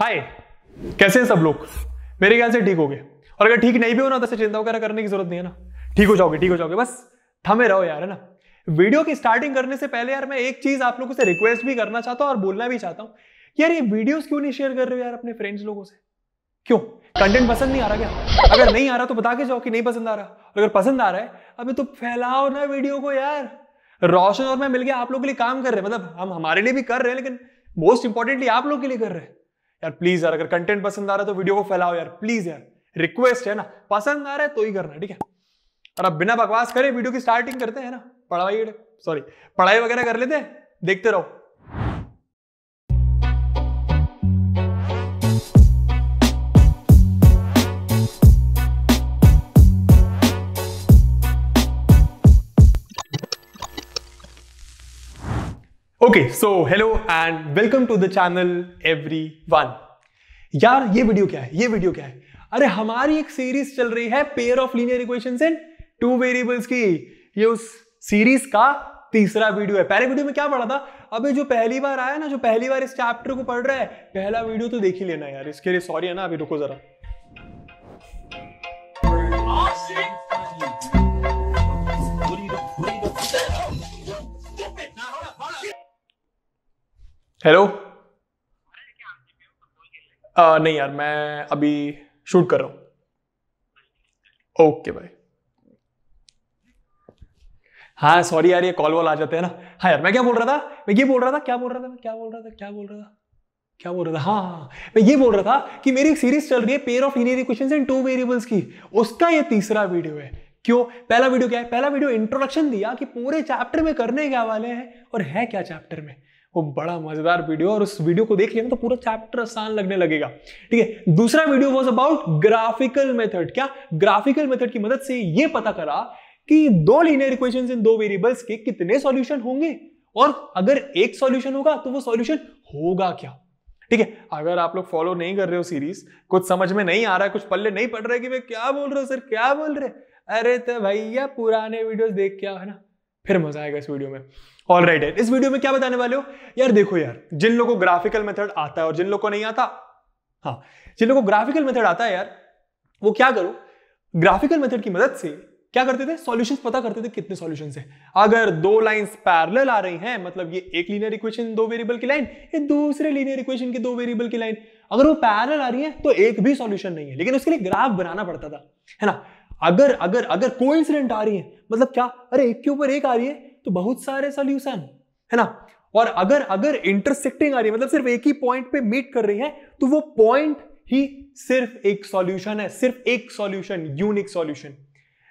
हाय कैसे हैं सब लोग मेरे ख्याल से ठीक हो गए और अगर ठीक नहीं भी हो ना तो ऐसे चिंता वगैरह करने की जरूरत नहीं है ना ठीक हो जाओगे ठीक हो जाओगे बस थमे रहो यार है ना वीडियो की स्टार्टिंग करने से पहले यार मैं एक चीज आप लोगों से रिक्वेस्ट भी करना चाहता हूँ और बोलना भी चाहता हूँ यार ये वीडियोस क्यों नहीं शेयर कर रहे हो यार अपने फ्रेंड्स लोगों से क्यों कंटेंट पसंद नहीं आ रहा क्या अगर नहीं आ रहा तो बता के जाओ कि नहीं पसंद आ रहा अगर पसंद आ रहा है अभी तो फैलाओ ना वीडियो को यार रोशन और मैं मिलकर आप लोग के लिए काम कर रहे हैं मतलब हम हमारे लिए भी कर रहे हैं लेकिन मोस्ट इंपॉर्टेंटली आप लोग के लिए कर रहे हैं यार प्लीज यार अगर कंटेंट पसंद आ रहा है तो वीडियो को फैलाओ यार प्लीज यार रिक्वेस्ट है ना पसंद आ रहा है तो ही करना ठीक है और अब बिना बकवास करे वीडियो की स्टार्टिंग करते हैं ना पढ़ाई सॉरी पढ़ाई वगैरह कर लेते हैं देखते रहो okay so hello and welcome to the channel everyone यार ये वीडियो क्या है ये वीडियो क्या है अरे हमारी एक सीरीज चल रही है pair of linear equation in two variables की ये उस सीरीज का तीसरा वीडियो है पहले वीडियो में क्या पढ़ा था अबे जो पहली बार आया ना जो पहली बार इस चैप्टर को पढ़ रहा है पहला वीडियो तो देख ही लेना यार इसके लिए सॉरी है ना अभी रुको जरा हेलो आ, नहीं यार मैं अभी शूट कर रहा हूँ ओके भाई हाँ सॉरी यार ये कॉल वॉल आ जाते हैं ना हाँ यार मैं क्या बोल रहा था मैं ये बोल रहा था क्या बोल रहा था क्या बोल रहा था क्या बोल रहा था क्या बोल रहा था हाँ, हाँ, हाँ। मैं ये बोल रहा था कि मेरी एक सीरीज चल रही है pair of linear equation and two variables की उसका ये तीसरा वीडियो है क्यों पहला वीडियो क्या है पहला वीडियो इंट्रोडक्शन दिया कि पूरे चैप्टर में करने क्या वाले हैं और है क्या चैप्टर में वो बड़ा मजेदार वीडियो और उस वीडियो को देख लेना तो पूरा चैप्टर आसान लगने लगेगा ठीक है दूसरा video was about graphical method क्या ग्राफिकल मेथड की मदद से ये पता करा कि दो लीनियर इक्वेशंस इन दो वेरिएबल्स के कितने सॉल्यूशन होंगे और अगर एक सॉल्यूशन होगा तो वो सॉल्यूशन होगा क्या ठीक है अगर आप लोग फॉलो नहीं कर रहे हो सीरीज कुछ समझ में नहीं आ रहा है कुछ पल्ले नहीं पड़ रहे कि मैं क्या बोल रहे हो सर क्या बोल रहे अरे तो भैया पुराने वीडियोस देख के आओ है ना फिर मजा आएगा इस वीडियो में ऑल राइट right, इस वीडियो में क्या बताने वाले हो यार देखो यार जिन लोगों को ग्राफिकल मेथड आता है और जिन लोगों को नहीं आता हाँ जिन लोगों को ग्राफिकल मेथड आता है यार वो क्या करो ग्राफिकल मेथड की मदद से क्या करते थे सॉल्यूशंस पता करते थे कितने सॉल्यूशंस है अगर दो लाइंस पैरेलल आ रही हैं मतलब ये एक लीनियर इक्वेशन दो वेरिएबल की लाइन ये दूसरे लीनियर इक्वेशन की दो वेरिएबल की लाइन अगर वो पैरेलल आ रही है तो एक भी सॉल्यूशन नहीं है लेकिन उसके लिए ग्राफ बनाना पड़ता था है ना अगर अगर अगर कोइंसिडेंट आ रही है मतलब क्या अरे एक के ऊपर एक आ रही है तो बहुत सारे सोल्यूशन है ना और अगर अगर इंटरसेक्टिंग आ रही है मतलब सिर्फ एक ही पॉइंट पे मीट कर रही है तो वो पॉइंट ही सिर्फ एक सॉल्यूशन है सिर्फ एक सॉल्यूशन यूनिक सॉल्यूशन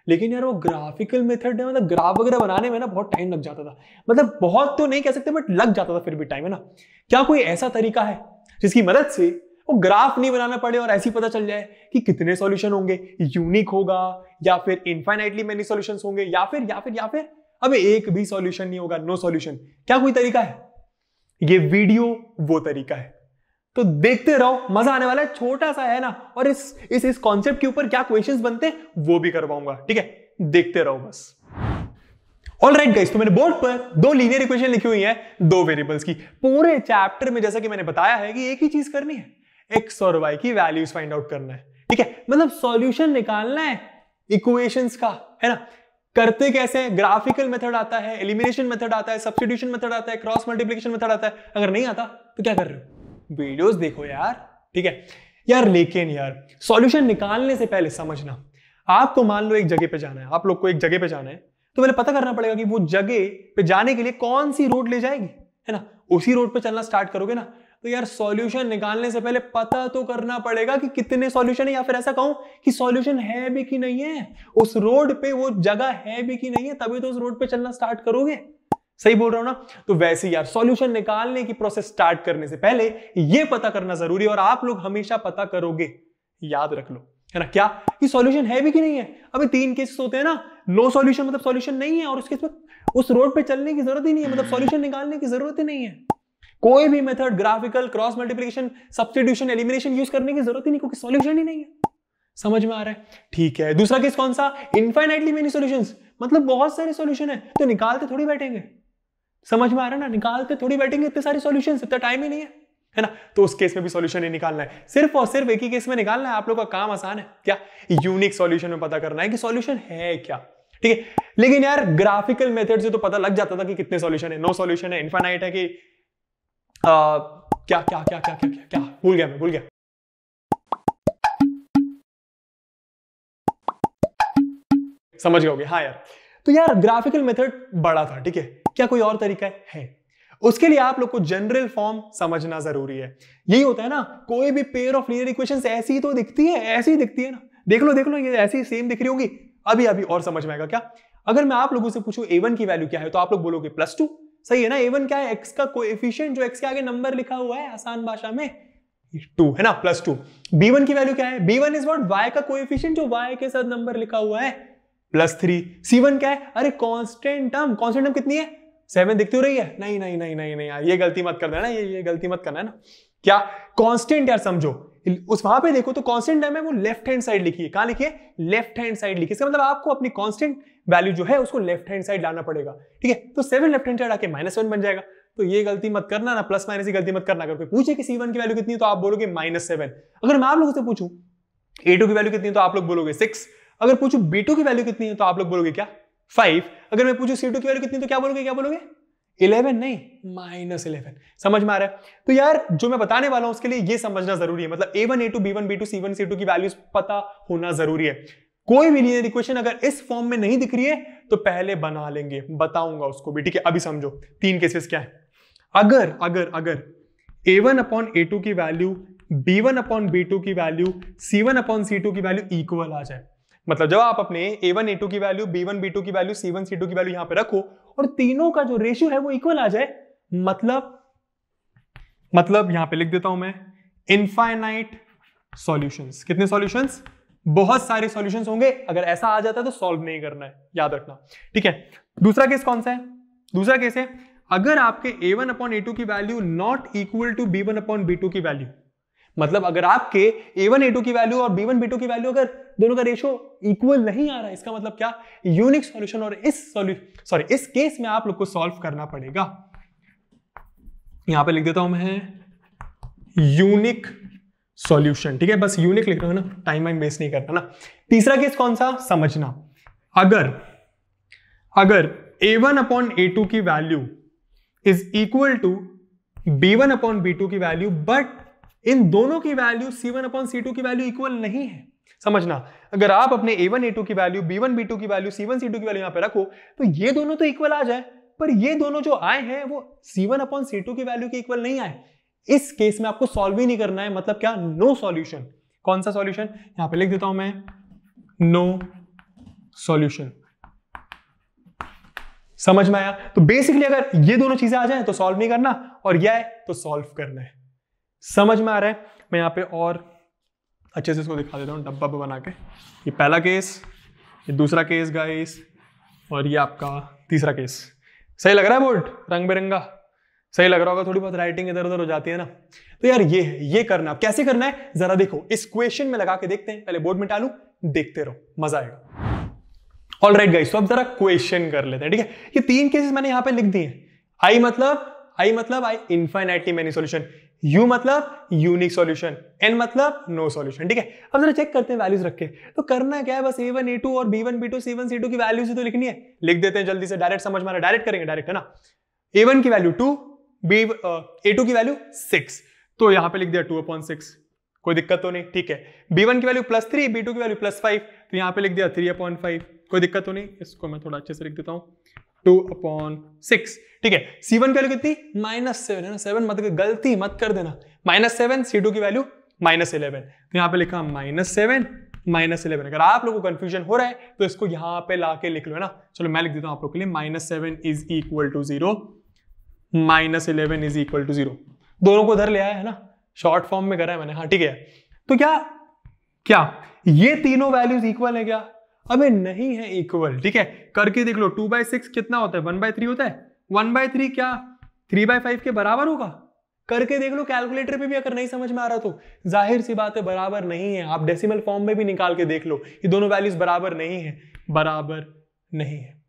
लेकिन यार वो ग्राफिकल मेथड है मतलब ग्राफ वगैरह बनाने में ना बहुत टाइम लग जाता था मतलब बहुत तो नहीं कह सकते बट लग जाता था फिर भी टाइम है ना क्या कोई ऐसा तरीका है जिसकी मदद से वो ग्राफ नहीं बनाना पड़े और ऐसे ही पता चल जाए कि कितने सॉल्यूशन होंगे यूनिक होगा या फिर इनफाइनाइटली मेनी सोल्यूशन होंगे या फिर या फिर या फिर अब एक भी सॉल्यूशन नहीं होगा नो सॉल्यूशन क्या कोई तरीका है ये वीडियो वो तरीका है तो देखते रहो मजा आने वाला है छोटा सा है ना और इस इस इस कॉन्सेप्ट के ऊपर क्या क्वेश्चंस बनते हैं वो भी करवाऊंगा ठीक है देखते रहो बस ऑल राइट गाइस तो मैंने बोर्ड पर दो लीनियर इक्वेशन लिखी हुई है दो वेरिएबल्स की पूरे चैप्टर में जैसा कि मैंने बताया है कि एक ही चीज करनी है एक्स और वाई की वैल्यूज फाइंड आउट करना है ठीक है मतलब सॉल्यूशन निकालना है इक्वेशंस का है ना करते कैसे हैं ग्राफिकल मेथड आता है एलिमिनेशन मेथड आता है सब्सिट्यूशन मेथड आता है क्रॉस मल्टीप्लिकेशन मेथड आता है अगर नहीं आता तो क्या कर रहे हो वीडियोस देखो यार ठीक है यार लेकिन यार सॉल्यूशन निकालने से पहले समझना आपको मान लो एक जगह पे जाना है आप लोग को एक जगह पे जाना है तो पहले पता करना पड़ेगा कि वो जगह पे जाने के लिए कौन सी रोड ले जाएगी है ना उसी रोड पर चलना स्टार्ट करोगे ना तो यार सॉल्यूशन निकालने से पहले पता तो करना पड़ेगा कि कितने सॉल्यूशन है या फिर ऐसा कहूं कि सॉल्यूशन है भी कि नहीं है उस रोड पे वो जगह है भी कि नहीं है तभी तो उस रोड पे चलना स्टार्ट करोगे सही बोल रहा हूं ना तो वैसे यार सॉल्यूशन निकालने की प्रोसेस स्टार्ट करने से पहले ये पता करना जरूरी है और आप लोग हमेशा पता करोगे याद रख लो है ना क्या कि सॉल्यूशन है भी कि नहीं है अभी तीन केसेस होते हैं ना नो सॉल्यूशन मतलब सॉल्यूशन नहीं है और उसके उस रोड पे चलने की जरूरत ही नहीं है मतलब सॉल्यूशन निकालने की जरूरत ही नहीं है कोई भी method graphical cross multiplication substitution elimination use करने की जरूरत ही नहीं क्योंकि सोल्यूशन ही नहीं है समझ में आ रहा है ठीक है दूसरा केस कौन सा इनफाइनाइटली मेनी सोल्यूशन मतलब बहुत सारे सोल्यूशन है तो निकालते थोड़ी बैठेंगे समझ में आ रहा है ना निकालते थोड़ी बैठेंगे इतने सारे सोल्यूशन इतना टाइम ही नहीं है है ना तो उस केस में भी सॉल्यूशन ही निकालना है सिर्फ और सिर्फ एक ही केस में निकालना है आप लोगों का काम आसान है क्या यूनिक सॉल्यूशन में पता करना है कि सॉल्यूशन है क्या ठीक है लेकिन यार ग्राफिकल मेथड से तो पता लग जाता था कि कितने सॉल्यूशन है नो सॉल्यूशन है इनफाइनाइट है कि क्या क्या क्या क्या क्या क्या क्या भूल गया मैं भूल गया समझ गए हाँ यार तो यार ग्राफिकल मेथड बड़ा था ठीक है क्या कोई और तरीका है, है। उसके लिए आप लोग को जनरल फॉर्म समझना जरूरी है यही होता है ना कोई भी पेयर ऑफ लीनियर इक्वेशन ऐसी तो दिखती है ऐसी दिखती है ना देख लो देख लो ये ऐसी सेम दिख रही होगी अभी अभी और समझ में आएगा क्या अगर मैं आप लोगों से पूछूं ए वन की वैल्यू क्या है तो आप लोग बोलोगे प्लस टू सही है ना एवन क्या है एक्स का कोएफिशिएंट जो एक्स के आगे नंबर लिखा हुआ है आसान भाषा में टू है ना प्लस टू बी वन की वैल्यू क्या है B one is what Y का कोएफिशिएंट जो वाई के साथ नंबर लिखा हुआ है प्लस थ्री सी वन क्या है अरे कॉन्स्टेंट टर्म कॉन्स्टेंट टर्म कितनी है सेवन दिखती हो रही है नहीं नहीं नहीं नहीं नहीं यार ये गलती मत कर देना ये ये गलती मत करना है ना क्या कांस्टेंट यार समझो उस वहां पे देखो तो कांस्टेंट टाइम है वो लेफ्ट हैंड साइड लिखी है कहां लिखी लेफ्ट हैंड साइड लिखी इसका मतलब आपको अपनी कांस्टेंट वैल्यू जो है उसको लेफ्ट हैंड साइड लाना पड़ेगा ठीक है तो सेवन लेफ्ट हैंड साइड आके माइनस वन बन जाएगा तो ये गलती मत करना ना प्लस माइनस की गलती मत करना अगर कोई पूछे कि सी वन की वैल्यू कितनी है तो आप बोलोगे माइनस सेवन अगर मैं आप लोगों से पूछू ए टू की वैल्यू कितनी है तो आप लोग बोलोगे सिक्स अगर पूछू बी टू की वैल्यू कितनी है तो आप लोग बोलोगे क्या फाइव अगर मैं पूछू सी टू की वैल्यू कितनी तो क्या बोलोगे क्या बोलोगे इलेवन नहीं माइनस इलेवन समझ में आ रहा है तो यार जो मैं बताने वाला हूं उसके लिए ये समझना जरूरी है मतलब A one A two B one B two C one C two की वैल्यूज पता होना जरूरी है कोई भी लीनियर इक्वेशन अगर इस फॉर्म में नहीं दिख रही है तो पहले बना लेंगे बताऊंगा उसको भी ठीक है अभी समझो तीन केसेस क्या है अगर अगर अगर A one upon A two की value B one upon B two की value C one upon C two की वैल्यू इक्वल आ जाए मतलब जब आप अपने ए वन ए टू की value B one B two की value C one C two की वैल्यू यहां पर रखो और तीनों का जो रेशियो है वो इक्वल आ जाए मतलब मतलब यहां पे लिख देता हूं मैं इनफाइनाइट सॉल्यूशंस कितने सॉल्यूशंस बहुत सारे सॉल्यूशंस होंगे अगर ऐसा आ जाता है तो सॉल्व नहीं करना है याद रखना ठीक है दूसरा केस कौन सा है दूसरा केस है अगर आपके A one upon A two की value not equal to B one upon B two की वैल्यू मतलब अगर आपके ए वन ए टू की वैल्यू और बी वन बी टू की वैल्यू अगर दोनों का रेशो इक्वल नहीं आ रहा है इसका मतलब क्या यूनिक सॉल्यूशन और इस सॉल्यूशन सॉरी इस केस में आप लोग को सॉल्व करना पड़ेगा यहां पे लिख देता हूं मैं यूनिक सॉल्यूशन ठीक है बस यूनिक लिख रहा हूं ना टाइम वाइम वेस्ट नहीं करना ना तीसरा केस कौन सा समझना अगर अगर A one upon A two की value is equal to B one upon B two की वैल्यू बट इन दोनों की value one upon C two की वैल्यू इक्वल नहीं है समझना अगर आप अपने ए वन ए टू की value B one B two की value C one C two की वैल्यू यहां पर रखो तो ये दोनों तो इक्वल आ जाए पर ये दोनों जो आए हैं वो वन अपॉन सी टू की वैल्यू के इक्वल नहीं आए इस केस में आपको सॉल्व ही नहीं करना है मतलब क्या नो सॉल्यूशन कौन सा सॉल्यूशन यहां पे लिख देता हूं मैं नो सॉल्यूशन समझ में आया तो बेसिकली अगर ये दोनों चीजें आ जाए तो सॉल्व नहीं करना और यह है तो सॉल्व करना है समझ में आ रहा है मैं यहाँ पे और अच्छे से इसको दिखा देता हूँ डब्बा बना के ये पहला केस ये दूसरा केस गाइस और ये आपका तीसरा केस सही लग रहा है बोर्ड रंग बिरंगा सही लग रहा होगा थोड़ी बहुत राइटिंग इधर उधर हो जाती है ना तो यार ये है ये करना कैसे करना है जरा देखो इस क्वेश्चन में लगा के देखते हैं पहले बोर्ड में डालू देखते रहो मजा आएगा ऑल राइट गाइस तो अब जरा क्वेश्चन कर लेते हैं ठीक है ये तीन केसेस मैंने यहां पे लिख दिए आई मतलब आई मतलब I infinitely many solution U मतलब यूनिक सॉल्यूशन एन मतलब नो सॉल्यूशन ठीक है अब जरा चेक करते हैं वैल्यूज रख के तो करना क्या है बस ए वन ए टू और B B one two C one C two की वैल्यूज ही तो लिखनी है लिख देते हैं जल्दी से डायरेक्ट समझ मारा डायरेक्ट करेंगे डायरेक्ट है ना ए वन की value two B A two की वैल्यू सिक्स तो यहां पर लिख दिया टू अपॉन सिक्स कोई दिक्कत तो नहीं ठीक है बी वन की value plus three B two की वैल्यू प्लस फाइव तो यहां पर लिख दिया थ्री अपॉइंट फाइव कोई दिक्कत तो नहीं इसको मैं थोड़ा अच्छे से लिख देता हूँ टू अपॉन सिक्स ठीक है सी वन की वैल्यू कितनी माइनस सेवन है ना सेवन मत गलती मत कर देना माइनस सेवन सी टू की वैल्यू माइनस इलेवन तो यहाँ पे लिखा माइनस सेवन माइनस इलेवन अगर आप लोगों को कंफ्यूजन हो रहा है तो इसको यहाँ पे लाके लिख लो है ना चलो मैं लिख देता हूँ आप लोगों के लिए minus seven is equal to zero minus eleven is equal to zero दोनों को उधर ले आया है ना शॉर्ट फॉर्म में करा है मैंने हाँ ठीक है तो क्या क्या ये तीनों वैल्यूज इक्वल है क्या अबे नहीं है इक्वल ठीक है करके देख लो टू बाई सिक्स कितना होता है वन बाय थ्री होता है वन बाय थ्री क्या थ्री बाय फाइव के बराबर होगा करके देख लो कैलकुलेटर पे भी अगर नहीं समझ में आ रहा तो जाहिर सी बात है बराबर नहीं है आप डेसिमल फॉर्म में भी निकाल के देख लो ये दोनों वैल्यूज बराबर नहीं है बराबर नहीं है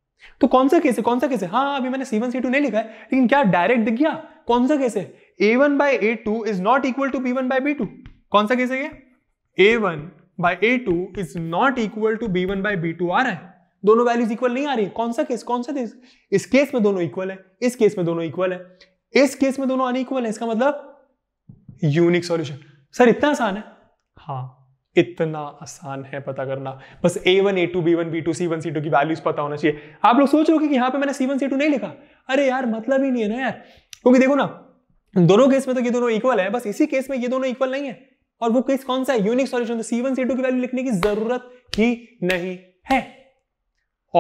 तो कौन सा केस है कौन सा केस है हाँ अभी मैंने सी सी टू नहीं लिखा है लेकिन क्या डायरेक्ट दिख गया कौन सा केस है A one by A two is not equal to B one by B two कौन सा केस है ये A one by A two is not equal to B one by B two आ रहा है दोनों वैल्यूज इक्वल नहीं आ रही कौन सा केस कौन सा केस इस केस में दोनों इक्वल है इस केस में दोनों इक्वल है इस केस में दोनों अनइक्वल है इसका मतलब यूनिक सॉल्यूशन सर इतना आसान है हाँ इतना आसान है पता करना बस A one A two B one B two C one C two की वैल्यूज पता होना चाहिए आप लोग सोच रहे कि यहां पे मैंने सी वन सी टू नहीं लिखा अरे यार मतलब ही नहीं है ना यार क्योंकि देखो ना दोनों केस में तो ये दोनों इक्वल है बस इसी केस में ये दोनों इक्वल नहीं है और वो केस कौन सा यूनिक सॉल्यूशन तो वन सी टू की वैल्यू लिखने की जरूरत ही नहीं है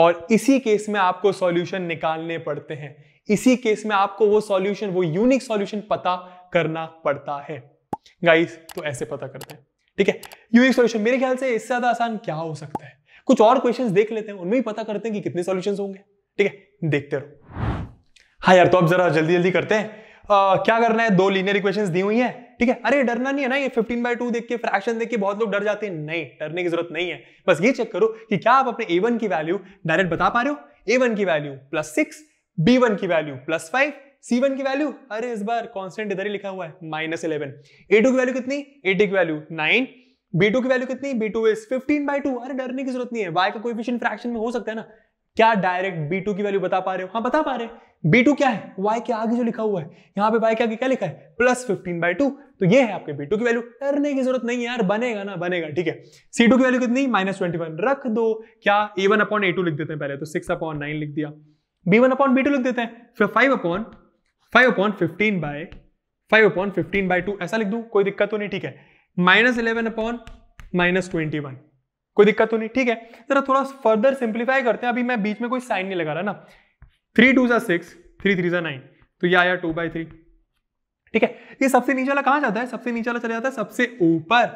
और इसी केस में आपको सॉल्यूशन निकालने पड़ते हैं इसी केस में आपको वो सॉल्यूशन वो यूनिक सॉल्यूशन पता करना पड़ता है गाइस तो ऐसे पता करते हैं ठीक है यूनिक सॉल्यूशन मेरे ख्याल से इससे ज्यादा आसान क्या हो सकता है कुछ और क्वेश्चन देख लेते हैं उनमें भी पता करते हैं कि कितने सोल्यूशन होंगे ठीक है देखते रहो हाँ यार तो अब जरा जल्दी जल्दी करते हैं आ, क्या करना है दो लीनियर इक्वेशन दी हुई है ठीक है अरे डरना नहीं है ना ये 15 बाय टू देख के फ्रैक्शन देख के बहुत लोग डर जाते हैं नहीं डरने की जरूरत नहीं है बस ये चेक करो कि क्या आप अपने ए की वैल्यू डायरेक्ट बता पा रहे हो ए की वैल्यू प्लस सिक्स बी की वैल्यू प्लस फाइव की वैल्यू अरे इस बार कॉन्स्टेंट इधर ही लिखा हुआ है माइनस इलेवन ए की वैल्यू कितनी ए की वैल्यू नाइन बी की वैल्यू कितनी B two is fifteen by two अरे डरने की जरूरत नहीं है वाई का कोई फ्रैक्शन में हो सकता है ना क्या डायरेक्ट बी की वैल्यू बता पा रहे हो हाँ बता पा रहे बी टू क्या है वाई के आगे जो लिखा हुआ है यहाँ पे वाई के आगे क्या लिखा है प्लस फिफ्टीन बाई टू तो ये है आपके बी टू की वैल्यू करने की जरूरत नहीं यार बनेगा ना बनेगा ठीक है सी टू की वैल्यू कितनी माइनस ट्वेंटी वन रख दो क्या A one upon A two लिख देते हैं पहले तो सिक्स अपॉन नाइन लिख दिया B one upon B two लिख देते हैं फिर five upon five upon fifteen by five upon fifteen by two ऐसा लिख दू कोई दिक्कत तो नहीं ठीक है minus eleven upon minus twenty one कोई दिक्कत तो नहीं ठीक है जरा थोड़ा फर्दर सिंप्लीफाई करते हैं अभी मैं बीच में कोई साइन नहीं लगा रहा ना थ्री टू सा सिक्स थ्री थ्री सा नाइन तो ये आया टू बाई थ्री ठीक है ये सबसे नीचे वाला कहां जाता है सबसे नीचे वाला चला जाता है सबसे ऊपर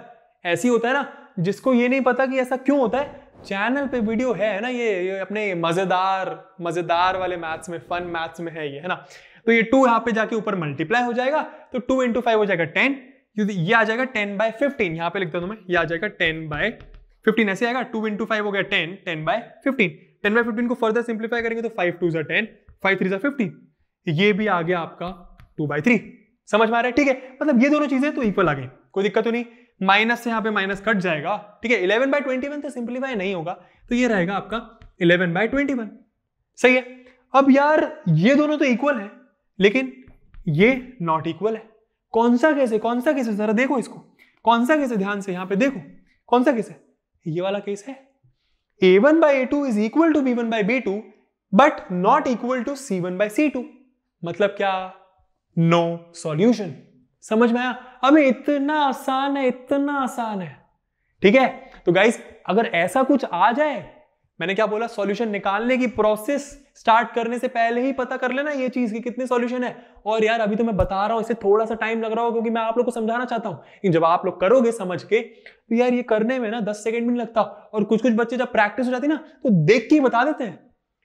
ऐसी होता है ना जिसको ये नहीं पता कि ऐसा क्यों होता है चैनल पे वीडियो है ना ये, ये अपने मजेदार मजेदार वाले मैथ्स में फन मैथ्स में है ये है ना तो ये टू यहाँ पे जाके ऊपर मल्टीप्लाई हो जाएगा तो टू इंटू फाइव हो जाएगा टेन ये आ जाएगा टेन बाय फिफ्टीन यहाँ पे लिखता हूँ मैं ये आ जाएगा टेन बाय फिफ्टीन ऐसे आएगा टू इंटू फाइव हो गया ten ten by fifteen ten by fifteen को फर्दर सिंप्लीफाई करेंगे तो फाइव टू सा टेन फाइव थ्री सा फिफ्टीन ये भी आ गया आपका टू बाई थ्री समझ में आ रहा है ठीक है मतलब ये दोनों चीजें तो इक्वल आ गई कोई दिक्कत तो नहीं माइनस से यहाँ पे माइनस कट जाएगा ठीक है इलेवन बाई ट्वेंटी वन तो सिंप्लीफाई नहीं होगा तो ये रहेगा आपका इलेवन बाई ट्वेंटी वन सही है अब यार ये दोनों तो इक्वल है लेकिन ये नॉट इक्वल है कौन सा कैसे कौन सा कैसे जरा देखो इसको कौन सा कैसे ध्यान से यहाँ पे देखो कौन सा कैसे ये वाला केस है A one by A two is equal to B one by B two but not equal to C one by C two मतलब क्या नो no सॉल्यूशन समझ में आया अब इतना आसान है इतना आसान है ठीक है तो गाइस अगर ऐसा कुछ आ जाए मैंने क्या बोला सॉल्यूशन निकालने की प्रोसेस स्टार्ट करने से पहले ही पता कर लेना ये चीज की कितने सॉल्यूशन है और यार अभी तो मैं बता रहा हूं इसे थोड़ा सा टाइम लग रहा होगा क्योंकि मैं आप लोग को समझाना चाहता हूं जब आप लोग करोगे समझ के तो यार ये करने में ना दस सेकंड भी लगता और कुछ कुछ बच्चे जब प्रैक्टिस हो जाती ना तो देख के बता देते हैं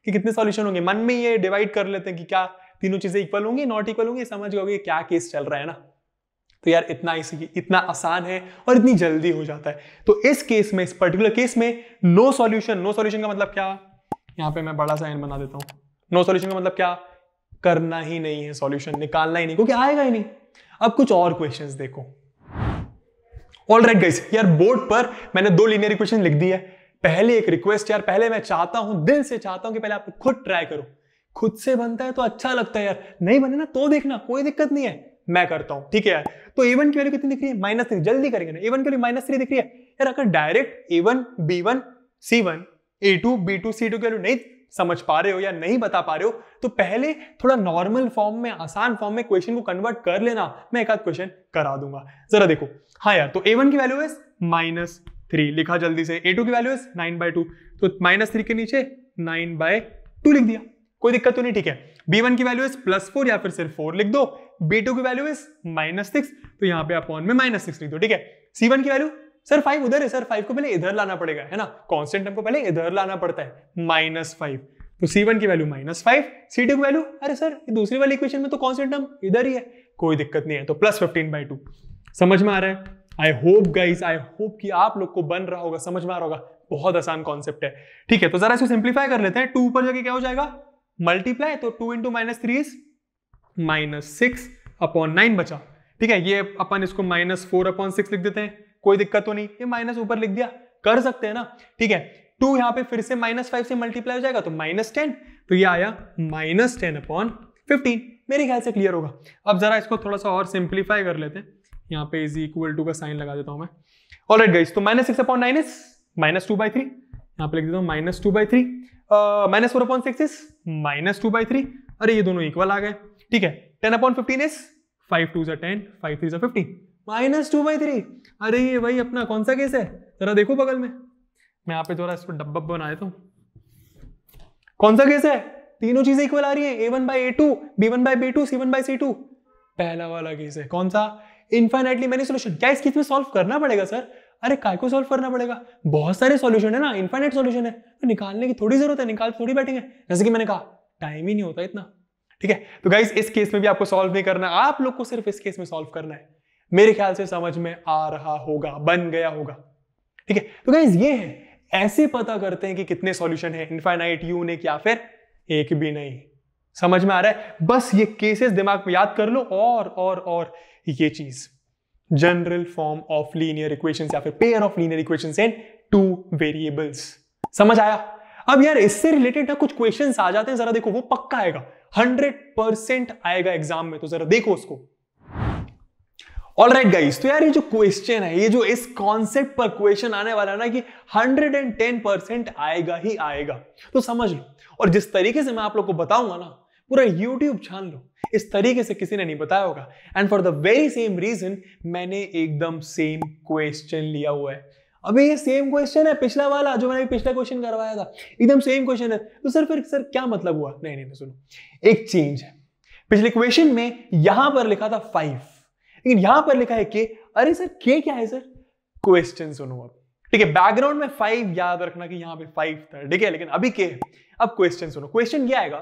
कि कितने सोल्यूशन होंगे मन में ये डिवाइड कर लेते हैं कि क्या तीनों चीजें इक्वल होंगी नॉट इक्वल होंगी समझ गए क्या केस चल रहा है ना तो यार इतना ही इतना आसान है और इतनी जल्दी हो जाता है तो इस केस में इस पर्टिकुलर केस में नो सॉल्यूशन नो सॉल्यूशन का मतलब क्या यहां पे मैं बड़ा सा एन बना देता हूं नो सॉल्यूशन का मतलब क्या करना ही नहीं है सॉल्यूशन निकालना ही नहीं क्योंकि आएगा ही नहीं अब कुछ और क्वेश्चन देखो ऑल राइट गाइस यार बोर्ड पर मैंने दो लीनियर इक्वेशन लिख दी है पहले एक रिक्वेस्ट यार पहले मैं चाहता हूं दिल से चाहता हूं कि पहले आप खुद ट्राई करो खुद से बनता है तो अच्छा लगता है यार नहीं बने ना तो देखना कोई दिक्कत नहीं है मैं करता हूं ठीक है तो ए की वैल्यू कितनी दिख रही है माइनस थ्री जल्दी करेंगे ना ए के लिए माइनस थ्री दिख रही है यार अगर direct A one B one C one A two B two C two की वैल्यू नहीं समझ पा रहे हो या नहीं बता पा रहे हो तो पहले थोड़ा नॉर्मल फॉर्म में आसान फॉर्म में क्वेश्चन को कन्वर्ट कर लेना मैं एक आध क्वेश्चन करा दूंगा जरा देखो हाँ यार तो ए वन की वैल्यू इज माइनस थ्री लिखा जल्दी से ए टू की value is nine by two तो माइनस थ्री के नीचे नाइन बाय टू लिख दिया कोई दिक्कत तो नहीं ठीक है बी वन की वैल्यू इज प्लस फोर या फिर सिर्फ फोर लिख दो बी टू की वैल्यू इज माइनस सिक्स तो यहाँ पे आप अपॉन में माइनस सिक्स लिख दो ठीक है सी वन की वैल्यू सर फाइव उधर है सर फाइव को पहले इधर लाना पड़ेगा है ना कॉन्स्टेंट हमको पहले इधर लाना पड़ता है माइनस फाइव तो सी वन की value minus five C two की वैल्यू अरे सर ये दूसरी वाली इक्वेशन में तो कॉन्स्टेंट हम इधर ही है कोई दिक्कत नहीं है तो प्लस फिफ्टीन बाई टू समझ में आ रहा है I hope guys I hope कि आप लोग को बन रहा होगा समझ में आ रहा होगा बहुत आसान कॉन्सेप्ट है ठीक है तो जरा इसको सिंप्लीफाई कर लेते हैं टू ऊपर जाके क्या हो जाएगा मल्टीप्लाई तो two into minus three is minus six upon nine बचा ठीक है ये अपन इसको माइनस फोर अपॉन सिक्स लिख देते हैं कोई दिक्कत तो नहीं ये माइनस ऊपर लिख दिया कर सकते हैं ना ठीक है टू यहाँ पे फिर से माइनस फाइव से मल्टीप्लाई हो जाएगा तो माइनस टेन तो ये आया माइनस टेन अपॉन फिफ्टीन मेरे ख्याल से क्लियर होगा अब जरा इसको थोड़ा सा और सिंप्लीफाई कर लेते हैं यहाँ पे इज इक्वल टू का साइन लगा देता हूँ मैं ऑल राइट गाइज तो minus six upon nine is minus two by three यहाँ पे लिख देता हूँ minus two by three minus four upon six is minus two by three अरे ये दोनों इक्वल आ गए ठीक है ten upon fifteen is five two जो टेन फाइव थ्री जो fifteen minus two by three अरे ये भाई अपना कौन सा केस है जरा देखो बगल में मैं यहाँ पे थोड़ा इसको डब्बा बना देता हूँ कौन सा केस है तीनों चीजें इक्वल आ रही है A one by A two B one by B two C one by C two पहला वाला केस है कौन सा इन्फाइनाइटली मैनी सोल्यूशन क्या इसकी इसमें सॉल्व करना पड़ेगा सर अरे काय को सॉल्व करना पड़ेगा बहुत सारे सॉल्यूशन है ना इन्फाइनाइट सॉल्यूशन है तो निकालने की थोड़ी जरूरत है निकाल थोड़ी बैठेंगे जैसे कि मैंने कहा टाइम ही नहीं होता इतना ठीक है तो गाइज इस केस में भी आपको सॉल्व नहीं करना आप लोग को सिर्फ इस केस में सॉल्व करना है मेरे ख्याल से समझ में आ रहा होगा बन गया होगा ठीक है तो गाइज ये है ऐसे पता करते हैं कि कितने सॉल्यूशन है इनफाइनाइट यून एक या फिर एक भी नहीं समझ में आ रहा है बस ये केसेस दिमाग में याद कर लो और और और ये चीज general form of linear equation या फिर pair of linear equation and two variables समझ आया अब यार इससे रिलेटेड ना कुछ क्वेश्चन आ जाते हैं जरा देखो वो पक्का आएगा हंड्रेड परसेंट आएगा एग्जाम में तो जरा देखो उसको ऑलराइट गाइस तो यार ये जो क्वेश्चन है ये जो इस कॉन्सेप्ट पर क्वेश्चन आने वाला है ना कि 110 परसेंट आएगा ही आएगा तो समझ लो और जिस तरीके से मैं आप लोग को बताऊंगा ना पूरा यूट्यूब छान लो इस तरीके से किसी ने नहीं बताया होगा and for the very same reason मैंने एकदम सेम क्वेश्चन लिया हुआ है अभी ये सेम क्वेश्चन है पिछला वाला जो मैंने पिछला क्वेश्चन करवाया था एकदम सेम क्वेश्चन है तो सर फिर सर क्या मतलब हुआ नहीं नहीं, नहीं सुनो एक चेंज है पिछले क्वेश्चन में यहां पर लिखा था फाइव लेकिन यहां पर लिखा है के अरे सर के क्या है सर क्वेश्चन सुनो अब ठीक है बैकग्राउंड में फाइव याद रखना कि यहाँ पे फाइव था ठीक है लेकिन अभी के अब क्वेश्चन सुनो क्वेश्चन क्या आएगा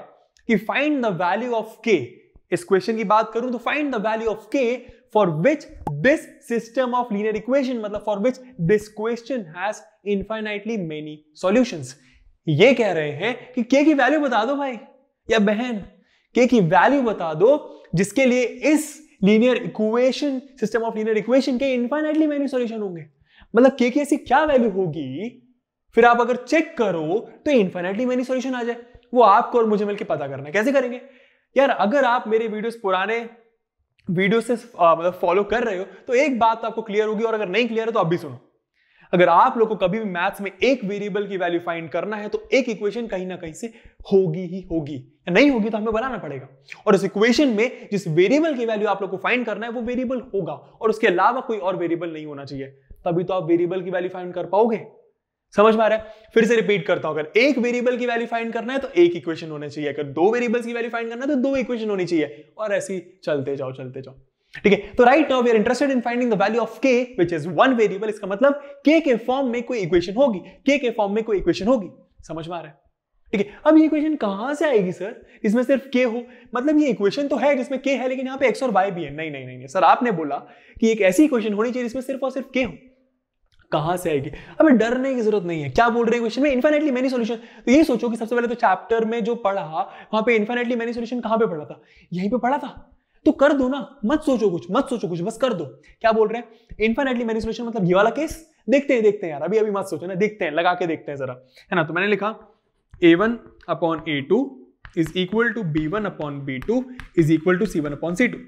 कि फाइंड द वैल्यू ऑफ के इस क्वेश्चन की बात करूं तो find the value of K for which this system of linear equation मतलब for which this question has infinitely many solutions ये कह रहे हैं कि के की वैल्यू बता दो भाई या बहन के की वैल्यू बता दो जिसके लिए इस linear equation system of linear equation के इनफाइनाइटली मेनी सॉल्यूशन होंगे मतलब के की ऐसी क्या वैल्यू होगी फिर आप अगर चेक करो तो इन्फाइनाइटली मेनी सॉल्यूशन आ जाए वो आपको और मुझे मिलकर पता करना है कैसे करेंगे यार अगर आप मेरे वीडियोस पुराने वीडियो से मतलब फॉलो कर रहे हो तो एक बात तो आपको क्लियर होगी और अगर नहीं क्लियर है तो आप भी सुनो अगर आप लोग को कभी भी मैथ्स में एक वेरिएबल की वैल्यू फाइंड करना है तो एक इक्वेशन कहीं ना कहीं से होगी ही होगी नहीं होगी तो हमें बनाना पड़ेगा और उस इक्वेशन में जिस वेरिएबल की वैल्यू आप लोग को फाइंड करना है वो वेरिएबल होगा और उसके अलावा कोई और वेरिएबल नहीं होना चाहिए तभी तो आप वेरिएबल की वैल्यू फाइंड कर पाओगे समझ में आ रहा है फिर से रिपीट करता हूं अगर एक वेरिएबल की वैल्यू फाइंड करना है तो एक इक्वेशन होना चाहिए अगर दो वेरिएबल्स की वैल्यू फाइंड करना है तो दो इक्वेशन होनी चाहिए और ऐसी चलते जाओ चलते जाओ ठीक है तो right now we are interested in finding the value of K which is one variable इसका मतलब के के फॉर्म में कोई इक्वेशन होगी के के फॉर्म में कोई इक्वेशन होगी समझ में आ रहा है ठीक है अब ये इक्वेशन कहां से आएगी सर इसमें सिर्फ के हो मतलब ये इक्वेशन तो है जिसमें के है लेकिन यहाँ पे एक्स और वाई भी है नहीं नहीं नहीं सर आपने बोला कि एक ऐसी इक्वेशन होनी चाहिए जिसमें सिर्फ और सिर्फ के हो कहां से आएगी हमें डरने की जरूरत नहीं है क्या बोल रहे हैं क्वेश्चन में इन्फिनेटली मेनी सोल्यूशन तो यही सोचो कि सबसे पहले तो चैप्टर में जो पढ़ा वहां पे इन्फिनेटली मेनी सोल्यूशन कहां पे पढ़ा था यहीं पे पढ़ा था तो कर दो ना मत सोचो कुछ मत सोचो कुछ बस कर दो क्या बोल रहे हैं इन्फिनेटली मेनी सोल्यूशन मतलब ये वाला केस देखते हैं देखते हैं यार अभी अभी मत सोचो ना देखते हैं लगा के देखते हैं जरा है ना तो मैंने लिखा A one upon A two is equal to B one upon B two is equal to C one upon C two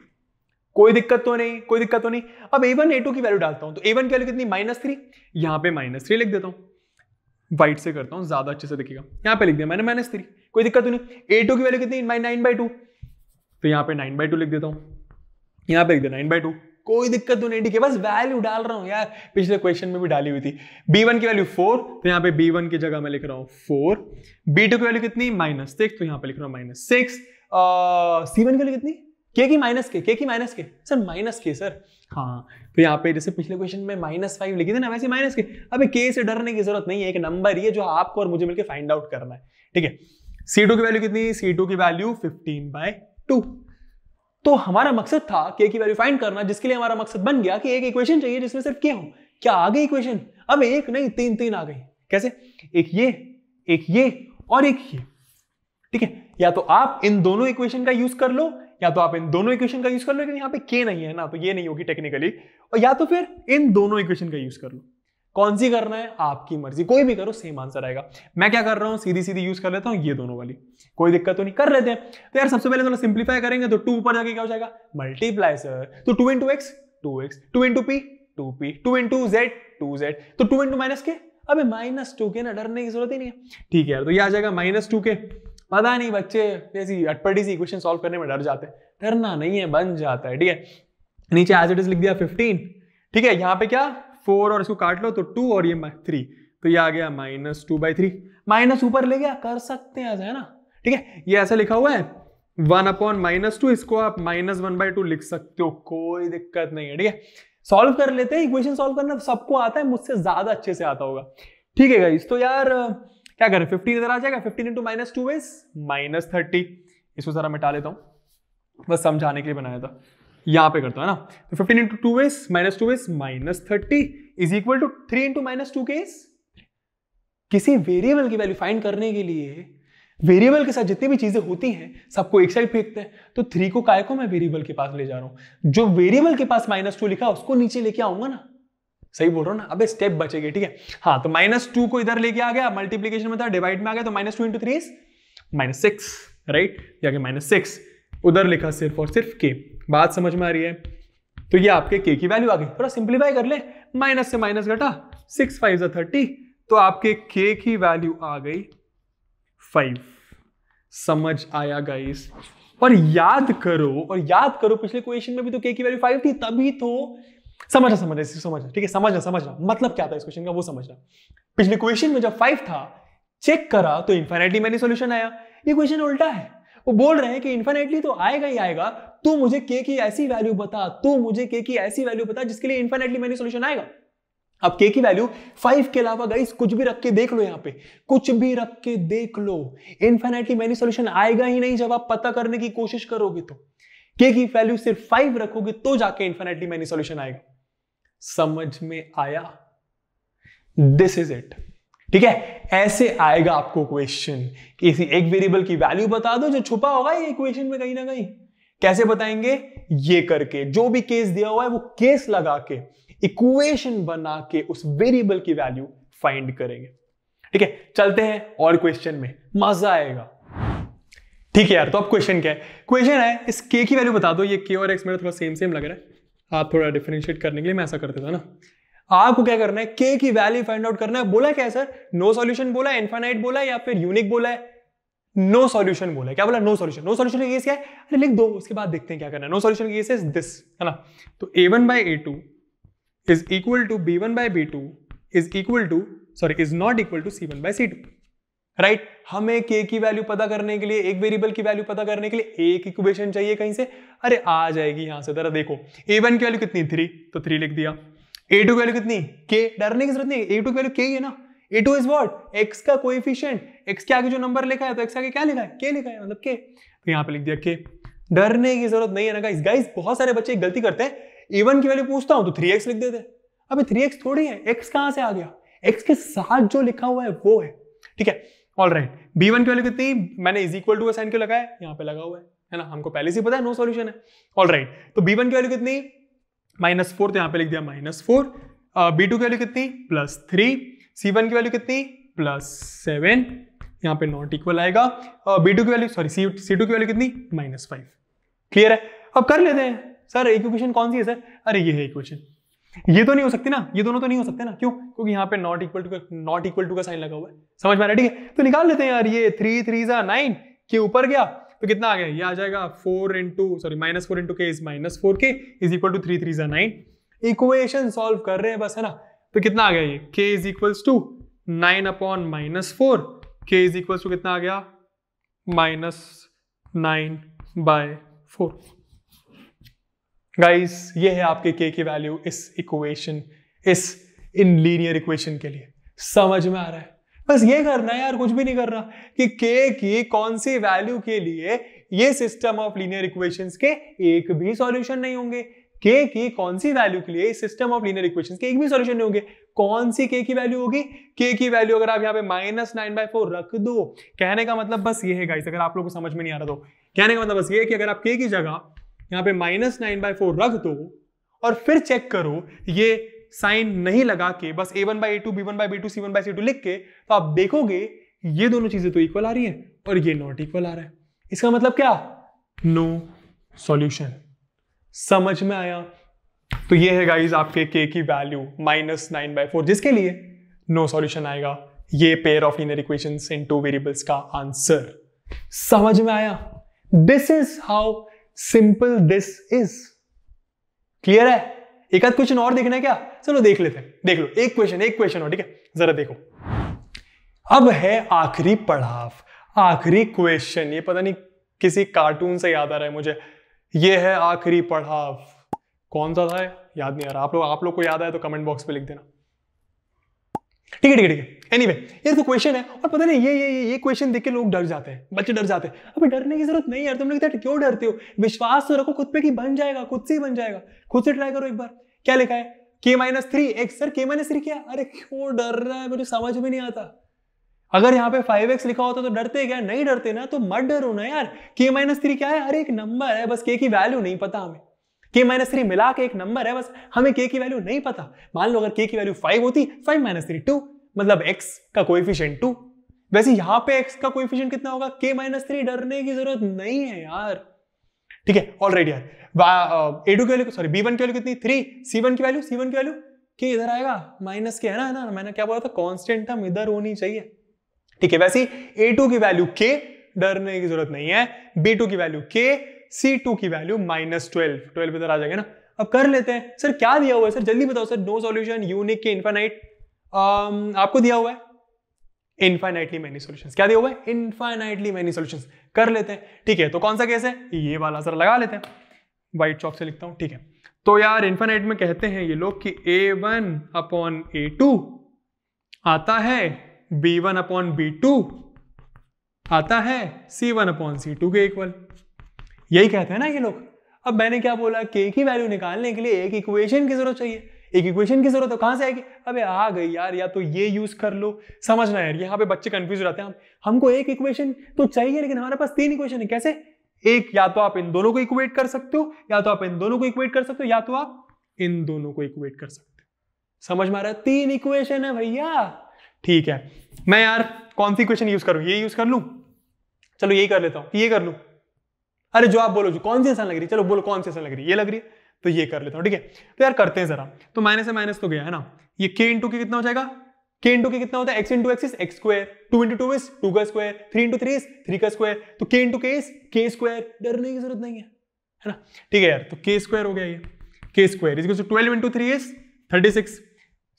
कोई दिक्कत तो नहीं कोई दिक्कत तो नहीं अब ए वन ए टू की वैल्यू डालता हूं तो ए वन की वैल्यू कितनी माइनस थ्री यहां पर माइनस थ्री लिख देता हूं व्हाइट से करता हूं ज्यादा अच्छे से दिखेगा यहां पे लिख दिया मैंने माइनस थ्री कोई दिक्कत तो नहीं ए टू की वैल्यू कितनी माइन नाइन बाई टू तो यहां पे नाइन बाई टू लिख देता हूं यहां पे लिख दिया नाइन बाई टू कोई दिक्कत तो नहीं ठीक है बस वैल्यू डाल रहा हूं यार पिछले क्वेश्चन में भी डाली हुई थी बी की वैल्यू फोर तो यहां पे बी की जगह मैं लिख रहा हूं फोर बी की वैल्यू कितनी माइनस तो यहां पे लिख रहा हूं माइनस सिक्स सी की वैल्यू कितनी के की माइनस के के की माइनस के सर माइनस के सर हाँ तो यहाँ पे जैसे पिछले क्वेश्चन में माइनस फाइव लिखी थी ना वैसे माइनस के अबे के से डरने की जरूरत नहीं है एक नंबर ये जो आपको और मुझे मिलकर फाइंड आउट करना है ठीक है सी की वैल्यू कितनी सी की वैल्यू फिफ्टीन बाय टू तो हमारा मकसद था के की वैल्यू फाइंड करना जिसके लिए हमारा मकसद बन गया कि एक इक्वेशन चाहिए जिसमें सिर्फ के हो क्या आ गई इक्वेशन अब एक नहीं तीन तीन आ गई कैसे एक ये एक ये और एक ये ठीक है या तो आप इन दोनों इक्वेशन का यूज कर लो या तो आप इन दोनों इक्वेशन का यूज कर लो लेकिन यहाँ पे के नहीं है ना तो ये नहीं होगी टेक्निकली और या तो फिर इन दोनों इक्वेशन का यूज कर लो कौन सी करना है आपकी मर्जी कोई भी करो सेम आंसर आएगा मैं क्या कर रहा हूँ सीधी सीधी यूज कर लेता हूँ ये दोनों वाली कोई दिक्कत तो नहीं कर लेते हैं तो यार सबसे पहले थोड़ा तो सिंप्लीफाई करेंगे तो टू ऊपर जाके क्या हो जाएगा मल्टीप्लाई सर तो two into X two X two into P two P two into Z two Z तो टू इंटू माइनस के अभी माइनस टू के ना डरने की जरूरत ही नहीं है ठीक है यार तो ये आ जाएगा माइनस टू के पता नहीं बच्चे ऐसी अटपटी सी इक्वेशन सॉल्व करने में डर जाते हैं डरना नहीं है बन जाता है ठीक है नीचे एज इट इज लिख दिया फिफ्टीन ठीक है यहाँ पे क्या फोर और इसको काट लो तो टू और ये थ्री तो ये आ गया minus two by three minus ऊपर ले गया कर सकते हैं ऐसा है ना ठीक है ये ऐसा लिखा हुआ है वन अपॉन माइनस टू इसको आप माइनस वन बाई टू लिख सकते हो कोई दिक्कत नहीं है ठीक है सॉल्व कर लेते हैं इक्वेशन सॉल्व करना सबको आता है मुझसे ज्यादा अच्छे से आता होगा ठीक है गाइस तो यार क्या करें फिफ्टीन इधर आ जाएगा fifteen into minus two is minus thirty इसको जरा मिटा लेता हूँ बस समझाने के लिए बनाया था यहां पे करता है ना तो fifteen into two is minus two is minus thirty is equal to three into minus two K is किसी वेरिएबल की वैल्यू फाइंड करने के लिए वेरिएबल के साथ जितनी भी चीजें होती हैं सबको एक साइड फेंकते हैं तो थ्री को काय को मैं वेरिएबल के पास ले जा रहा हूं जो वेरिएबल के पास माइनस टू लिखा उसको नीचे लेके आऊंगा ना सही बोल रहा हूँ ना अबे स्टेप बचेगी ठीक है हाँ तो माइनस टू को इधर लेके आ गया मल्टीप्लीकेशन में था डिवाइड में आ गया तो minus two into three minus six right या माइनस सिक्स उधर लिखा सिर्फ और सिर्फ के बात समझ में आ रही है तो ये आपके के की वैल्यू आ गई थोड़ा सिंप्लीफाई कर ले माइनस से माइनस घटा सिक्स फाइव थर्टी तो आपके के की वैल्यू आ गई फाइव समझ आया गाइस और याद करो और याद करो पिछले क्वेश्चन में भी तो के की वैल्यू फाइव थी तभी तो समझ समझ समझना ठीक है समझना रहा मतलब क्या था इस क्वेश्चन का वो समझना पिछले क्वेश्चन में जब फाइव था चेक करा तो इन्फाइनेटली मैंने सोल्यूशन आया ये क्वेश्चन उल्टा है वो बोल रहे हैं कि इन्फाइनेटली तो आएगा ही आएगा तू मुझे के की ऐसी वैल्यू बता तू मुझे के की ऐसी वैल्यू बता जिसके लिए इन्फाइनेटली मैंने सोल्यूशन आएगा अब के की वैल्यू फाइव के अलावा गाइस कुछ भी रख के देख लो यहाँ पे कुछ भी रख के देख लो इन्फाइनेटली मैनी सोल्यूशन आएगा ही नहीं जब आप पता करने की कोशिश करोगे तो के की वैल्यू सिर्फ फाइव रखोगे तो जाके इन्फाइनेटली मैनी सोल्यूशन आएगा समझ में आया दिस इज इट ठीक है ऐसे आएगा आपको क्वेश्चन किसी एक वेरिएबल की वैल्यू बता दो जो छुपा होगा ये क्वेश्चन में कहीं ना कहीं कैसे बताएंगे ये करके जो भी केस दिया हुआ है वो केस लगा के इक्वेशन बना के उस वेरिएबल की वैल्यू फाइंड करेंगे ठीक है चलते हैं और क्वेश्चन में मजा आएगा ठीक है यार तो अब क्वेश्चन क्या है क्वेश्चन है इस के की वैल्यू बता दो ये के और एक्स मेरा थोड़ा सेम सेम लग रहा है आप थोड़ा डिफ्रेंशिएट करने के लिए मैं ऐसा करते था ना आपको क्या करना है के की वैल्यू फाइंड आउट करना है बोला क्या सर नो सॉल्यूशन बोला इन्फाइनाइट बोला या फिर यूनिक बोला है नो सॉल्यूशन बोला क्या बोला no solution no solution case क्या है अरे लिख दो उसके बाद देखते हैं क्या करना है नो सॉल्यूशन का केस इज दिस है ना तो A one by A two is equal to B one by B two is equal to sorry is not equal to C one by C two right right? हमें के की value पता करने के लिए एक वेरिएबल की वैल्यू पता करने के लिए एक इक्वेशन चाहिए कहीं से अरे आ जाएगी यहां से जरा देखो ए वन की वैल्यू कितनी थ्री तो थ्री लिख दिया ए टू की वैल्यू कितनी के डरने की जरूरत नहीं ए टू की वैल्यू के ही है ना A two is what X का कोएफिशिएंट एक्स के आगे जो नंबर लिखा है तो एक्स आगे क्या लिखा है के लिखा है मतलब के तो यहाँ पे लिख दिया के डरने की जरूरत नहीं है ना गाइस गाइस बहुत सारे बच्चे गलती करते हैं ए वन की वैल्यू पूछता हूँ तो थ्री एक्स लिख देते अभी थ्री एक्स थोड़ी है एक्स कहाँ से आ गया एक्स के साथ जो लिखा हुआ है वो है ठीक है ऑल राइट बी वन की वैल्यू कितनी मैंने इज इक्वल टू असाइन क्यों लगाया यहाँ पे लगा हुआ है है ना हमको पहले से पता है नो सॉल्यूशन है ऑल राइट right. तो बी वन की वैल्यू कितनी माइनस फोर तो यहाँ पे लिख दिया माइनस फोर बी टू की वैल्यू कितनी प्लस थ्री सी वन की वैल्यू कितनी प्लस सेवन यहाँ पे नॉट इक्वल आएगा बी टू की value sorry C C two की वैल्यू कितनी माइनस फाइव क्लियर है अब कर लेते हैं सर इक्वेशन कौन सी है सर अरे ये है इक्वेशन ये तो नहीं हो सकती ना ये दोनों तो नहीं हो सकते ना क्यों क्योंकि यहाँ पे not equal to not equal to का साइन लगा हुआ है समझ में आ रहा है ठीक है तो निकाल लेते हैं यार ये थ्री थ्री जा नाइन के ऊपर गया तो कितना आ गया ये आ जाएगा four into sorry minus four into K is minus four K is equal to three three जा नाइन इक्वेशन सॉल्व कर रहे हैं बस है ना तो कितना आ गया ये K is equals to nine upon minus four K is equals to कितना आ गया minus nine by four guys ये है आपके के की वैल्यू इस इक्वेशन इस इन लीनियर इक्वेशन के लिए समझ में आ रहा है बस ये करना है यार कुछ भी नहीं कर रहा कि के की कौन सी वैल्यू के लिए ये सिस्टम ऑफ लीनियर इक्वेशन के एक भी सॉल्यूशन नहीं होंगे के की कौन सी वैल्यू के लिए सिस्टम ऑफ लीनियर इक्वेशन के एक भी सॉल्यूशन नहीं होंगे कौन सी के की वैल्यू होगी के की वैल्यू अगर आप यहाँ पे माइनस नाइन बाई फोर रख दो कहने का मतलब बस ये है गाइस अगर आप लोगों को समझ में नहीं आ रहा तो कहने का मतलब बस ये है कि अगर आप के की जगह यहां पे माइनस नाइन बाई फोर रख दो और फिर चेक करो ये साइन नहीं लगा के बस A one by A two B one by B two C one by C two लिख के तो आप देखोगे ये दोनों चीजें तो इक्वल आ रही है और ये नॉट इक्वल आ रहा है इसका मतलब क्या नो no सॉल्यूशन समझ में आया तो ये है गाइज आपके के की value minus nine by four जिसके लिए नो no सॉल्यूशन आएगा ये pair of linear equations in two variables का आंसर समझ में आया this is how simple this is clear है एक आध क्वेश्चन और देखना है क्या चलो देख लेते हैं देख लो एक क्वेश्चन एक क्वेश्चन और ठीक है जरा देखो अब है आखिरी पढ़ाव आखिरी क्वेश्चन ये पता नहीं किसी कार्टून से याद आ रहा है मुझे ये है आखिरी पढ़ाव कौन सा था है? याद नहीं आ रहा आप लोग आप लोग को याद आए तो कमेंट बॉक्स पे लिख देना ठीक है ठीक है ठीक है एनी वे ये तो क्वेश्चन है और पता नहीं ये ये ये क्वेश्चन देख के लोग डर जाते हैं बच्चे डर जाते हैं अभी डरने की जरूरत नहीं है तुम लोग क्यों डरते हो विश्वास तो रखो खुद पे कि बन जाएगा खुद से ही बन जाएगा खुद से ट्राई करो एक बार क्या लिखा है K minus three X sir K minus three क्या अरे क्यों डर रहा है मुझे समझ में नहीं आता अगर यहाँ पे फाइव एक्स लिखा होता तो डरते क्या नहीं डरते ना तो मत डरो ना यार के माइनस थ्री क्या है अरे एक नंबर है बस के की वैल्यू नहीं पता हमें के माइनस थ्री मिला के एक नंबर है बस हमें के की वैल्यू नहीं पता मान लो अगर के की वैल्यू फाइव होती फाइव माइनस थ्री टू मतलब एक्स का कोइफिशियंट टू वैसे यहां पे एक्स का कोइफिशियंट कितना होगा के माइनस थ्री डरने की जरूरत नहीं है यार ठीक है ऑलरेडी यार ए टू uh, की वैल्यू सॉरी बी वन की वैल्यू कितनी थ्री सी वन की वैल्यू सी वन की वैल्यू के इधर आएगा माइनस के है ना है ना मैंने क्या बोला था कॉन्स्टेंट टर्म इधर होनी चाहिए ठीक है वैसे ए टू की वैल्यू के डरने की जरूरत नहीं है बी टू की वैल्यू के सी टू की वैल्यू माइनस ट्वेल्व ट्वेल्व इधर आ जाएगा ना अब कर लेते हैं सर क्या दिया हुआ है सर जल्दी बताओ सर नो सॉल्यूशन यूनिक के इन्फानाइट आपको दिया हुआ है इनफाइनाइटली मैनी सोल्यूशन क्या दिया हुआ है इनफाइनाइटली मैनी सोल्यूशन कर लेते हैं ठीक है तो कौन सा केस है ये वाला सर लगा लेते हैं व्हाइट चॉक से लिखता हूं ठीक है तो यार इन्फाइनाइट में कहते हैं ये लोग कि A one upon A two आता है B one upon B two आता है C one upon C two के इक्वल यही कहते हैं ना ये लोग अब मैंने क्या बोला के की वैल्यू निकालने के लिए एक इक्वेशन की जरूरत चाहिए एक इक्वेशन की जरूरत तो कहां से आएगी अबे आ गई यार या तो ये यूज कर लो समझना यार यहाँ पे बच्चे कंफ्यूज रहते हैं हमको एक इक्वेशन तो चाहिए लेकिन हमारे पास तीन इक्वेशन है कैसे एक या तो आप इन दोनों को इक्वेट कर सकते हो या तो आप इन दोनों को इक्वेट कर सकते हो या तो आप इन दोनों को इक्वेट कर सकते हो समझ में आ रहा है तीन इक्वेशन है भैया ठीक है मैं यार कौन सी इक्वेशन यूज करूं ये यूज कर लू चलो यही कर लेता हूं ये कर लू अरे जो आप बोलो जो कौन सी आसान लग रही है चलो बोलो कौन सी आसान लग रही है ये लग रही है तो ये कर लेता हूँ ठीक है तो यार करते हैं जरा तो माइनस से माइनस तो गया है ना ये के इंटू के कितना हो जाएगा के इंटू के कितना होता है X into X is X square two into two is two का square three into three is three का स्क्वायर तो के इंटू के इज के स्क्वायर डरने की जरूरत नहीं है है ना ठीक है यार तो के स्क्वायर हो गया ये K square is twelve into three is thirty six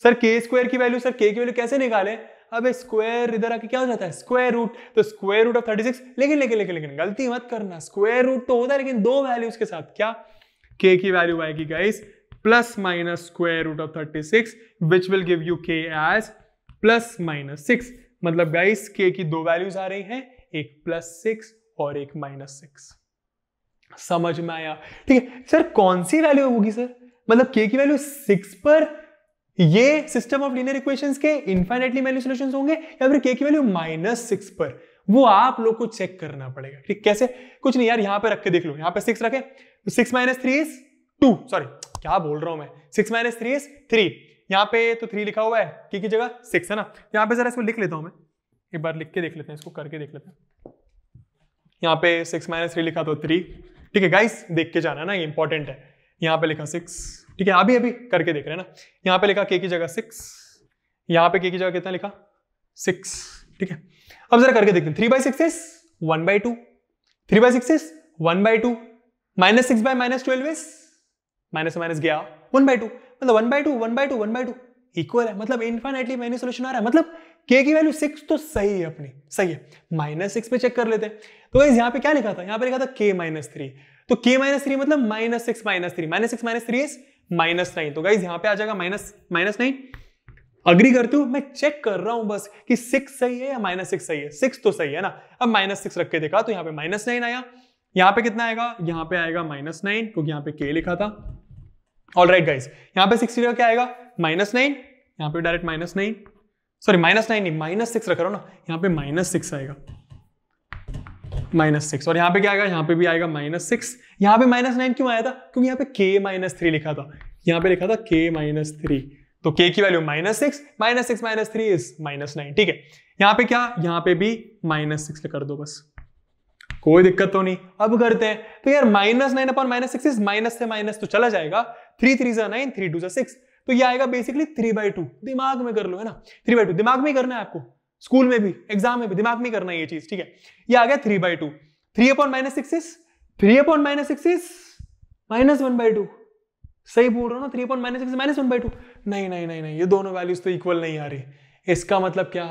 sir K square की वैल्यू सर के की वैल्यू कैसे निकाले अब स्क्वायर इधर आके क्या हो जाता है स्क्वायर रूट तो square root of thirty six लेकिन लेकिन लेकिन लेकिन गलती मत करना स्क्वायर रूट तो होता है लेकिन दो वैल्यूज के साथ क्या के की वैल्यू आएगी guys plus minus square root of thirty six which will give you K as plus minus six मतलब गाइस के की दो वैल्यूज आ रही हैं एक प्लस सिक्स और एक माइनस सिक्स समझ में आया ठीक है सर कौन सी वैल्यू होगी सर मतलब के की वैल्यू सिक्स पर ये सिस्टम ऑफ लीनियर इक्वेशंस के इन्फाइनेटली वैल्यू सोल्यूशन होंगे या फिर के की वैल्यू माइनस सिक्स पर वो आप लोग को चेक करना पड़ेगा ठीक कैसे कुछ नहीं यार यहां पे रख के देख लो यहां पे सिक्स रखे six minus three is two sorry क्या बोल रहा हूं मैं six minus three is three यहाँ पे तो थ्री लिखा हुआ है की की जगह सिक्स है ना यहां पे जरा इसको लिख लेता हूं मैं एक बार लिख के देख लेते हैं इसको करके देख लेते हैं यहां पे सिक्स माइनस थ्री लिखा तो थ्री ठीक है गाइस देख के जाना ना ये इंपॉर्टेंट है यहाँ पे लिखा सिक्स ठीक है अभी अभी करके देख रहे हैं ना यहाँ पे लिखा के की जगह सिक्स यहाँ पे के की जगह कितना लिखा सिक्स ठीक है अब जरा करके देखते हैं three by six is one by two three by six is one by two minus six by minus twelve is minus minus गया वन बाई टू मतलब one by two one by two one by two equal है मतलब infinitely many solution आ रहा है मतलब के की value six तो सही है अपनी सही है माइनस सिक्स पे चेक कर लेते हैं तो यहाँ पे क्या लिखा था यहाँ पे लिखा था के माइनस थ्री तो के माइनस थ्री मतलब minus six minus three minus six minus three is minus nine तो गाइज यहां पे आ जाएगा माइनस माइनस नाइन अग्री करती हूं मैं चेक कर रहा हूं बस कि सिक्स सही है या माइनस सिक्स सही है सिक्स तो सही है ना अब माइनस सिक्स रख के देखा तो यहाँ पे माइनस नाइन आया यहाँ पे कितना आएगा यहाँ पे आएगा माइनस नाइन क्योंकि यहाँ पे के लिखा था ऑल राइट गाइज यहाँ पे सिक्स क्या आएगा माइनस नाइन यहाँ पे direct minus nine sorry minus nine नहीं माइनस सिक्स रख रहा हूँ ना यहाँ पे माइनस सिक्स आएगा माइनस सिक्स और यहाँ पे क्या आएगा यहाँ पे भी आएगा माइनस सिक्स यहाँ पे माइनस नाइन क्यों आया था क्योंकि यहाँ पे के माइनस थ्री लिखा था यहाँ पे लिखा था के माइनस थ्री तो के की value minus six minus six minus three is minus nine ठीक है यहाँ पे क्या यहाँ पे भी माइनस सिक्स कर दो बस कोई दिक्कत तो नहीं अब करते हैं तो यार minus nine upon minus six is minus से माइनस तो चला जाएगा थ्री थ्री जो नाइन थ्री टू जो सिक्स तो ये आएगा बेसिकली थ्री बाई टू दिमाग में कर लो है ना थ्री बाई टू दिमाग में ही करना है आपको स्कूल में भी एग्जाम में भी दिमाग में करना ये चीज ठीक है ये आ गया three by two three upon minus six is three upon minus six is minus one by two सही बोल रहा हूँ ना three upon minus six minus one by two नहीं नहीं नहीं नहीं ये दोनों वैल्यूज तो इक्वल नहीं आ रही इसका मतलब क्या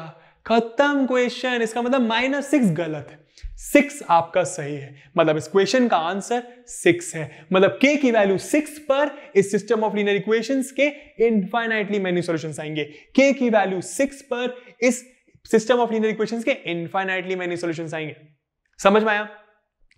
खत्म क्वेश्चन इसका मतलब माइनस सिक्स गलत है सिक्स आपका सही है मतलब इस क्वेश्चन का आंसर सिक्स है मतलब के की वैल्यू सिक्स पर इस सिस्टम ऑफ लीनियर इक्वेशंस के इनफाइनाइटली मेनी सॉल्यूशंस आएंगे के की वैल्यू सिक्स पर इस सिस्टम ऑफ लीनियर इक्वेशंस के इनफाइनाइटली मैनी सॉल्यूशंस आएंगे समझ में आया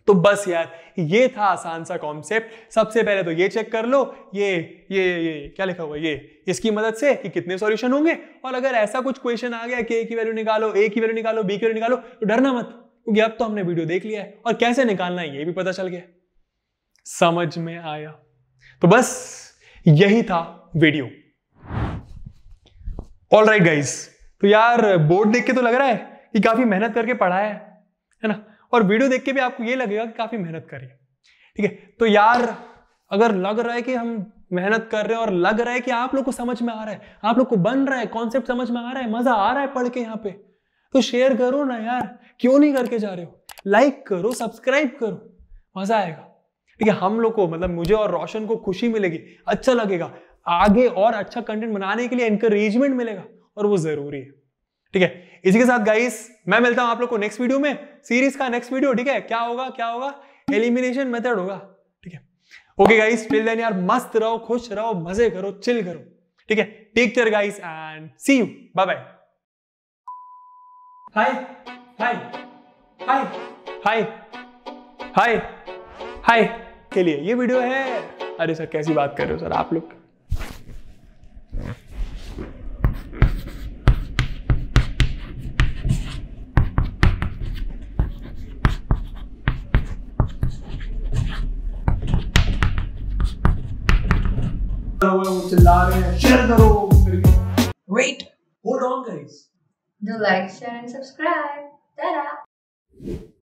तो बस यार ये था आसान सा कॉन्सेप्ट सबसे पहले तो ये चेक कर लो ये ये ये क्या लिखा हुआ ये इसकी मदद से कि कितने सॉल्यूशन होंगे और अगर ऐसा कुछ क्वेश्चन आ गया कि ए की वैल्यू निकालो ए की वैल्यू निकालो बी की वैल्यू निकालो तो डरना मत क्योंकि अब तो हमने वीडियो देख लिया है और कैसे निकालना है ये भी पता चल गया समझ में आया तो बस यही था वीडियो ऑल राइट गाइज़ तो यार बोर्ड देख के तो लग रहा है कि काफ़ी मेहनत करके पढ़ाया है है ना और वीडियो देख के भी आपको ये लगेगा कि काफ़ी मेहनत करी ठीक है तो यार अगर लग रहा है कि हम मेहनत कर रहे हैं और लग रहा है कि आप लोग को समझ में आ रहा है आप लोग को बन रहा है कॉन्सेप्ट समझ में आ रहा है मज़ा आ रहा है पढ़ के यहाँ पे तो शेयर करो ना यार क्यों नहीं करके जा रहे हो लाइक करो सब्सक्राइब करो मज़ा आएगा ठीक है हम लोग को मतलब मुझे और रोशन को खुशी मिलेगी अच्छा लगेगा आगे और अच्छा कंटेंट बनाने के लिए इनकरेजमेंट मिलेगा और वो जरूरी है ठीक है इसी के साथ गाइस मैं मिलता हूं आप लोग को नेक्स्ट वीडियो में सीरीज का नेक्स्ट वीडियो ठीक है क्या होगा क्या होगा एलिमिनेशन मेथड होगा ठीक है ओके गाइस टिल देन यार मस्त रहो खुश रहो मजे करो चिल करो ठीक है take care guys and see you bye bye hi hi hi hi hi hi के लिए ये वीडियो है अरे सर कैसी बात कर रहे हो सर आप लोग share the baby. Wait, hold on, guys. Do like, share, and subscribe. Ta-da!